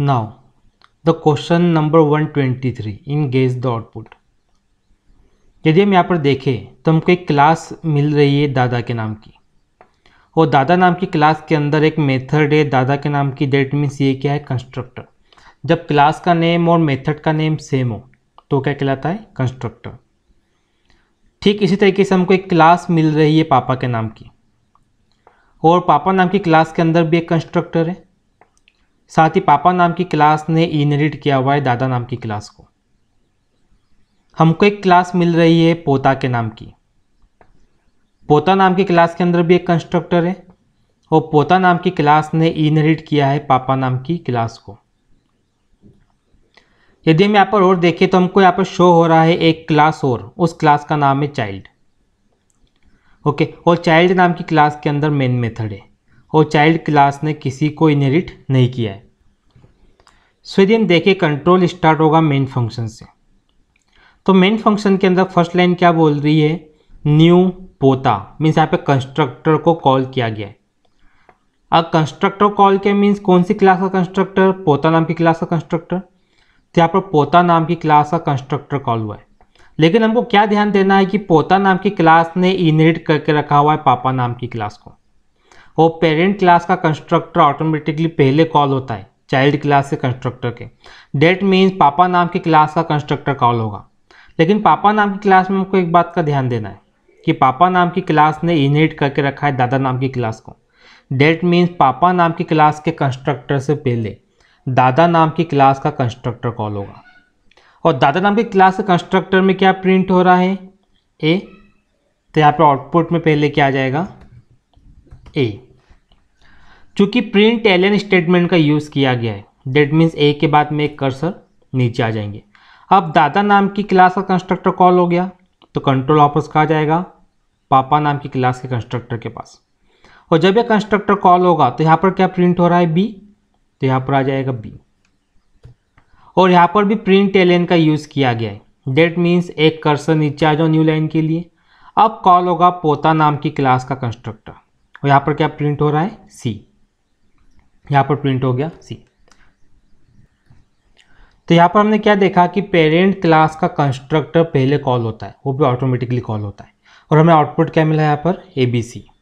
Now, the question number 123 in guess the output यदि हम यहाँ पर देखें तो हमको एक क्लास मिल रही है दादा के नाम की और दादा नाम की क्लास के अंदर एक मेथड है दादा के नाम की डेट मीन्स ये क्या है कंस्ट्रक्टर जब क्लास का नेम और मेथड का नेम सेम हो तो क्या कहलाता है कंस्ट्रक्टर ठीक इसी तरीके से हमको एक क्लास मिल रही है पापा के नाम की और पापा नाम की क्लास के अंदर भी एक कंस्ट्रक्टर है साथ ही पापा नाम की क्लास ने इनहेरिट किया हुआ है दादा नाम की क्लास को हमको एक क्लास मिल रही है पोता के नाम की पोता नाम की क्लास के अंदर भी एक कंस्ट्रक्टर है और पोता नाम की क्लास ने इनहेरिट किया है पापा नाम की क्लास को यदि हम यहाँ पर और देखें तो हमको यहाँ पर शो हो रहा है एक क्लास और उस क्लास का नाम है चाइल्ड ओके और चाइल्ड नाम की क्लास के अंदर मेन मेथड है और चाइल्ड क्लास ने किसी को इनहेरिट नहीं किया है सो यदि हम देखें कंट्रोल स्टार्ट होगा मेन फंक्शन से तो मेन फंक्शन के अंदर फर्स्ट लाइन क्या बोल रही है न्यू पोता मीन्स यहाँ पे कंस्ट्रक्टर को कॉल किया गया है अब कंस्ट्रक्टर कॉल किया मीन्स कौन सी क्लास का कंस्ट्रक्टर पोता नाम की क्लास का कंस्ट्रक्टर तो यहाँ पर पोता नाम की क्लास का कंस्ट्रक्टर कॉल हुआ है लेकिन हमको क्या ध्यान देना है कि पोता नाम की क्लास ने इनरेट करके रखा हुआ है पापा नाम की क्लास को वो पेरेंट क्लास का कंस्ट्रक्टर ऑटोमेटिकली पहले कॉल होता है चाइल्ड क्लास से कंस्ट्रक्टर के डेट मीन्स पापा नाम की क्लास का कंस्ट्रक्टर कॉल होगा लेकिन पापा नाम की क्लास में हमको एक बात का ध्यान देना है कि पापा नाम की क्लास ने इनहेट करके रखा है दादा नाम की क्लास को डेट मीन्स पापा नाम की क्लास के कंस्ट्रक्टर से पहले दादा नाम की क्लास का कंस्ट्रक्टर कॉल होगा और दादा नाम की क्लास के कंस्ट्रक्टर में क्या प्रिंट हो रहा है ए तो यहाँ पर आउटपुट में पहले क्या आ जाएगा ए चूँकि प्रिंट एलियन स्टेटमेंट का यूज़ किया गया है डेट मीन्स ए के बाद में एक कर्सर नीचे आ जाएंगे अब दादा नाम की क्लास का कंस्ट्रक्टर कॉल हो गया तो कंट्रोल ऑफिस कहा जाएगा पापा नाम की क्लास के कंस्ट्रक्टर के पास और जब यह कंस्ट्रक्टर कॉल होगा तो यहाँ पर क्या प्रिंट हो रहा है बी तो यहाँ पर आ जाएगा बी और यहाँ पर भी प्रिंट एलियन का यूज़ किया गया है डेट मीन्स एक कर्सर नीचे आ जाओ न्यू लाइन के लिए अब कॉल होगा पोता नाम की क्लास का कंस्ट्रक्टर और यहाँ पर क्या प्रिंट हो रहा है सी यहाँ पर प्रिंट हो गया सी तो यहाँ पर हमने क्या देखा कि पेरेंट क्लास का कंस्ट्रक्टर पहले कॉल होता है वो भी ऑटोमेटिकली कॉल होता है और हमें आउटपुट क्या मिला यहाँ पर ए बी सी